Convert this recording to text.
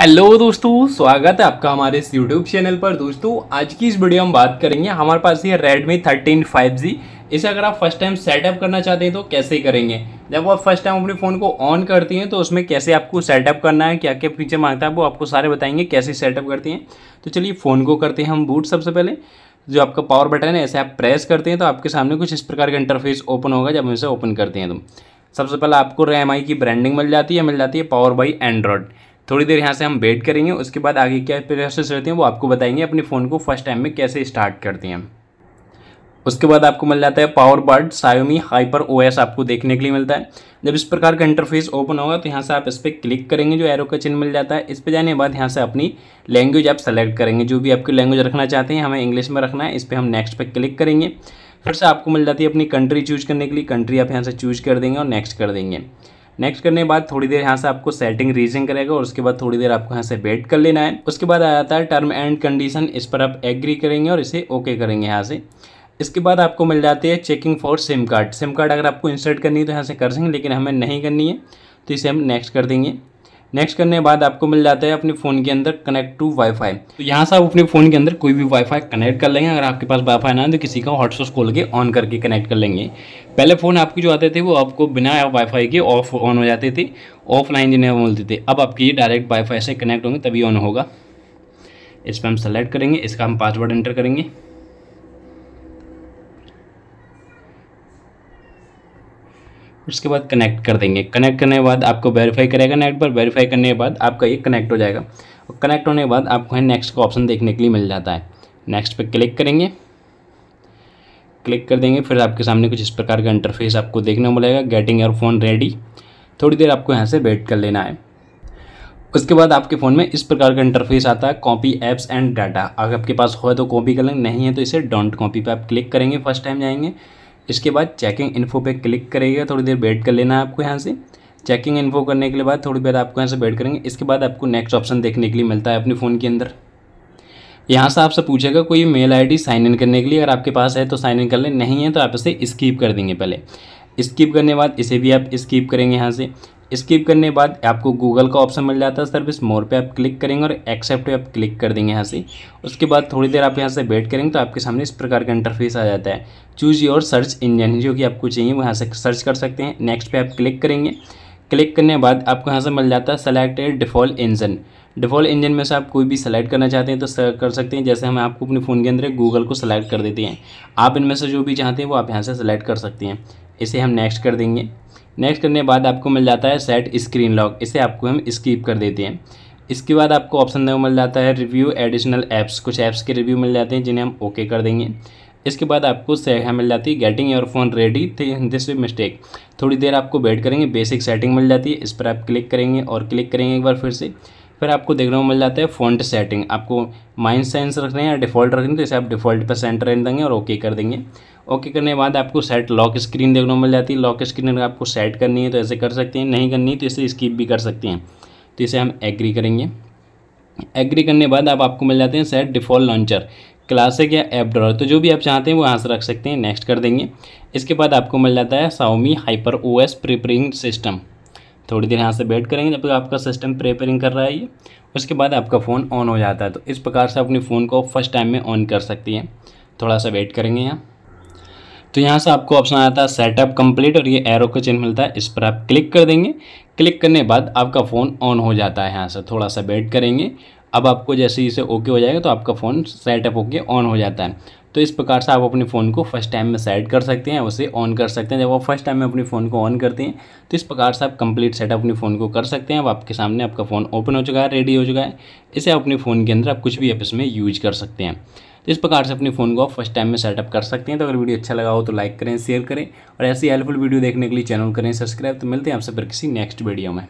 hello दोस्तों स्वागत है आपका हमारे इस यूट्यूब चैनल पर दोस्तों आज की इस वीडियो हम बात करेंगे हमारे पास ये Redmi 13 5G इसे अगर आप फर्स्ट टाइम सेटअप करना चाहते हैं तो कैसे करेंगे जब आप फर्स्ट टाइम अपने फ़ोन को ऑन करती हैं तो उसमें कैसे आपको सेटअप करना है क्या क्या फीचर मांगता है वो आपको सारे बताएंगे कैसे सेटअप करती हैं तो चलिए फ़ोन को करते हैं हम बूट सबसे पहले जो आपका पावर बटन है ऐसे आप प्रेस करते हैं तो आपके सामने कुछ इस प्रकार का इंटरफेस ओपन होगा जब हम इसे ओपन करते हैं तो सबसे पहले आपको रैम आई की ब्रांडिंग मिल जाती है मिल जाती है पावर बाई एंड्रॉयड थोड़ी देर यहाँ से हम वेट करेंगे उसके बाद आगे क्या प्रोसेस रहते हैं वो आपको बताएंगे अपने फ़ोन को फर्स्ट टाइम में कैसे स्टार्ट करते हैं उसके बाद आपको मिल जाता है पावर बर्ड सायोमी हाइपर ओएस आपको देखने के लिए मिलता है जब इस प्रकार का इंटरफेस ओपन होगा तो यहाँ से आप इस पर क्लिक करेंगे जो एरो का चिन्ह मिल जाता है इस पर जाने के बाद यहाँ से अपनी लैंग्वेज आप सेलेक्ट करेंगे जो भी आपकी लैंग्वेज रखना चाहते हैं हमें इंग्लिश में रखना है इस पर हम नेक्स्ट पर क्लिक करेंगे फिर से आपको मिल जाती है अपनी कंट्री चूज करने के लिए कंट्री आप यहाँ से चूज कर देंगे और नेक्स्ट कर देंगे नेक्स्ट करने के बाद थोड़ी देर यहाँ से आपको सेटिंग रीजन करेगा और उसके बाद थोड़ी देर आपको यहाँ से वेट कर लेना है उसके बाद आ जाता है टर्म एंड कंडीशन इस पर आप एग्री करेंगे और इसे ओके करेंगे यहाँ से इसके बाद आपको मिल जाती है checking for SIM card SIM card अगर आपको इंसर्ट करनी है तो यहाँ से कर देंगे लेकिन हमें नहीं करनी है तो इसे हम नेक्स्ट कर देंगे नेक्स्ट करने के बाद आपको मिल जाता है अपने फ़ोन के अंदर कनेक्ट टू वाईफाई तो यहाँ से आप अपने फ़ोन के अंदर कोई भी वाईफाई कनेक्ट कर लेंगे अगर आपके पास वाईफाई ना है तो किसी का हॉटस्पॉट खोल के ऑन करके कनेक्ट कर लेंगे पहले फ़ोन आपके जो आते थे वो आपको बिना वाईफाई के ऑफ ऑन हो जाते थे ऑफलाइन जिन्हें बोलते थे अब आपके ये डायरेक्ट वाईफाई से कनेक्ट होंगे तभी ऑन होगा इस पर हम सेलेक्ट करेंगे इसका हम पासवर्ड एंटर करेंगे उसके बाद कनेक्ट कर देंगे कनेक्ट करने के बाद आपको वेरीफाई करेगा नेट पर वेरीफाई करने के बाद आपका ये कनेक्ट हो जाएगा और कनेक्ट होने के बाद आपको है नेक्स्ट का ऑप्शन देखने के लिए मिल जाता है नेक्स्ट पर क्लिक करेंगे क्लिक कर देंगे फिर आपके सामने कुछ इस प्रकार का इंटरफेस आपको देखने को मिलेगा गेटिंग योर फोन रेडी थोड़ी देर आपको यहाँ से वेट कर लेना है उसके बाद आपके फ़ोन में इस प्रकार का इंटरफेस आता है कॉपी एप्स एंड डाटा अगर आपके पास हो तो कॉपी कर लेंगे नहीं है तो इसे डोंट कॉपी पर आप क्लिक करेंगे फर्स्ट टाइम जाएंगे इसके बाद चेकिंग इन्फो पे क्लिक करेगा थोड़ी देर वेट कर लेना है आपको यहाँ से चेकिंग इन्फो करने के लिए बाद थोड़ी देर आपको यहाँ से वेट करेंगे इसके बाद आपको नेक्स्ट ऑप्शन देखने के लिए मिलता है अपने फ़ोन के अंदर यहाँ से आपसे पूछेगा कोई मेल आईडी साइन इन करने के लिए अगर आपके पास है तो साइन इन कर लें नहीं है तो आप इसे स्कीप कर देंगे पहले स्किप करने बाद इसे भी आप स्किप करेंगे यहाँ से स्किप करने बाद आपको गूगल का ऑप्शन मिल जाता है सर्विस मोर पे आप क्लिक करेंगे और एक्सेप्ट पे आप क्लिक कर देंगे यहाँ से उसके बाद थोड़ी देर आप यहाँ से वेट करेंगे तो आपके सामने इस प्रकार का इंटरफेस आ जाता है चूज योर सर्च इंजन जो कि आपको चाहिए वो यहाँ से सर्च कर सकते हैं नेक्स्ट पे आप क्लिक करेंगे क्लिक करने बाद आपको यहाँ से मिल जाता है selected default engine default engine में से आप कोई भी सेलेक्ट करना चाहते हैं तो कर सकते हैं जैसे हम आपको अपने फ़ोन के अंदर गूगल को सेलेक्ट कर देते हैं आप इनमें से जो भी चाहते हैं वो आप यहाँ से सेलेक्ट कर सकते हैं इसे हम नेक्स्ट कर देंगे नेक्स्ट करने के बाद आपको मिल जाता है सेट स्क्रीन लॉक इसे आपको हम स्कीप कर देते हैं इसके बाद आपको ऑप्शन देखो मिल जाता है रिव्यू एडिशनल ऐप्स कुछ ऐप्स के रिव्यू मिल जाते हैं जिन्हें हम ओके कर देंगे इसके बाद आपको यहाँ मिल जाती है getting your phone ready this may take थोड़ी देर आपको वेट करेंगे बेसिक सेटिंग मिल जाती है इस पर आप क्लिक करेंगे और क्लिक करेंगे एक बार फिर से फिर आपको देखने को मिल जाता है फ़ॉन्ट सेटिंग आपको माइंड सेंस रख रहे हैं या डिफ़ॉल्ट रख रहे हैं तो इसे आप डिफ़ॉल्ट पर सेंटर रहने देंगे और ओके कर देंगे ओके करने के बाद आपको सेट लॉक स्क्रीन देखने को मिल जाती है लॉक स्क्रीन अगर आपको सेट करनी है तो ऐसे कर सकते हैं नहीं करनी तो इसे स्किप भी कर सकते हैं तो इसे हम एग्री करेंगे एग्री करने के बाद आप आपको मिल जाते हैं सेट डिफ़ॉल्ट लॉन्चर क्लासिक या एप ड्रॉर तो जो भी आप चाहते हैं वो यहाँ से रख सकते हैं नेक्स्ट कर देंगे इसके बाद आपको मिल जाता है Xiaomi hyper O S preparing system थोड़ी देर यहाँ से वेट करेंगे जब तक आपका सिस्टम प्रिपेरिंग कर रहा है ये उसके बाद आपका फ़ोन ऑन हो जाता है तो इस प्रकार से अपने फ़ोन को फर्स्ट टाइम में ऑन कर सकती हैं थोड़ा सा वेट करेंगे यहाँ तो यहाँ से आपको ऑप्शन आता है सेटअप कंप्लीट और ये एरो का चिन्ह मिलता है इस पर आप क्लिक कर देंगे क्लिक करने बाद आपका फ़ोन ऑन हो जाता है यहाँ से थोड़ा सा वेट करेंगे अब आपको जैसे इसे ओके हो जाएगा तो आपका फ़ोन सेटअप होके ऑन हो जाता है तो इस प्रकार से आप अपने फ़ोन को फर्स्ट टाइम में सेट कर सकते हैं उसे ऑन कर सकते हैं जब आप फर्स्ट टाइम में अपने फ़ोन को ऑन करते हैं तो इस प्रकार से आप कंप्लीट सेटअप अपने फ़ोन को कर सकते हैं अब आपके सामने आपका फ़ोन ओपन हो चुका है रेडी हो चुका है इसे आप अपने फ़ोन के अंदर आप कुछ भी ऐप इसमें यूज कर सकते हैं तो इस प्रकार से अपने फ़ोन को आप फर्स्ट टाइम में सेटअप कर सकते हैं तो अगर वीडियो अच्छा लगा हो तो लाइक करें शेयर करें और ऐसी हेल्पफुल वीडियो देखने के लिए चैनल करें सब्सक्राइब तो मिलते हैं आपसे फिर किसी नेक्स्ट वीडियो में